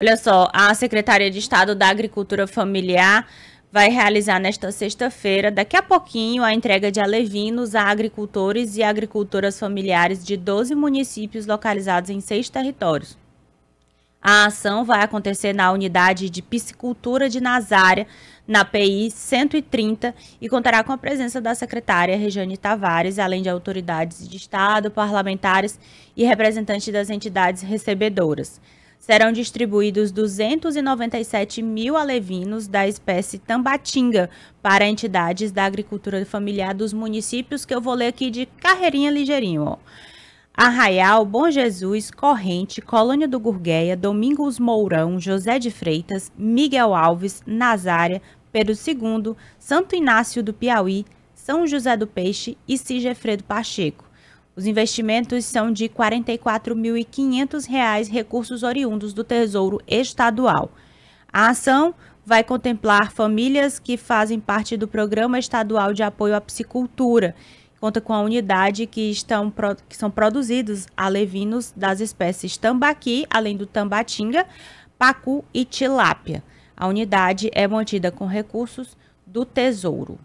Olha só, a Secretaria de Estado da Agricultura Familiar vai realizar nesta sexta-feira, daqui a pouquinho, a entrega de alevinos a agricultores e agricultoras familiares de 12 municípios localizados em seis territórios. A ação vai acontecer na unidade de piscicultura de Nazária, na PI 130, e contará com a presença da secretária Regiane Tavares, além de autoridades de Estado, parlamentares e representantes das entidades recebedoras serão distribuídos 297 mil alevinos da espécie tambatinga para entidades da agricultura familiar dos municípios que eu vou ler aqui de carreirinha ligeirinho, ó. Arraial, Bom Jesus, Corrente, Colônia do Gurgueia, Domingos Mourão, José de Freitas, Miguel Alves, Nazária, Pedro II, Santo Inácio do Piauí, São José do Peixe e Sigefredo Pacheco. Os investimentos são de R$ 44.500, recursos oriundos do Tesouro Estadual. A ação vai contemplar famílias que fazem parte do Programa Estadual de Apoio à Psicultura. Conta com a unidade que, estão, que são produzidos alevinos das espécies tambaqui, além do tambatinga, pacu e tilápia. A unidade é mantida com recursos do Tesouro.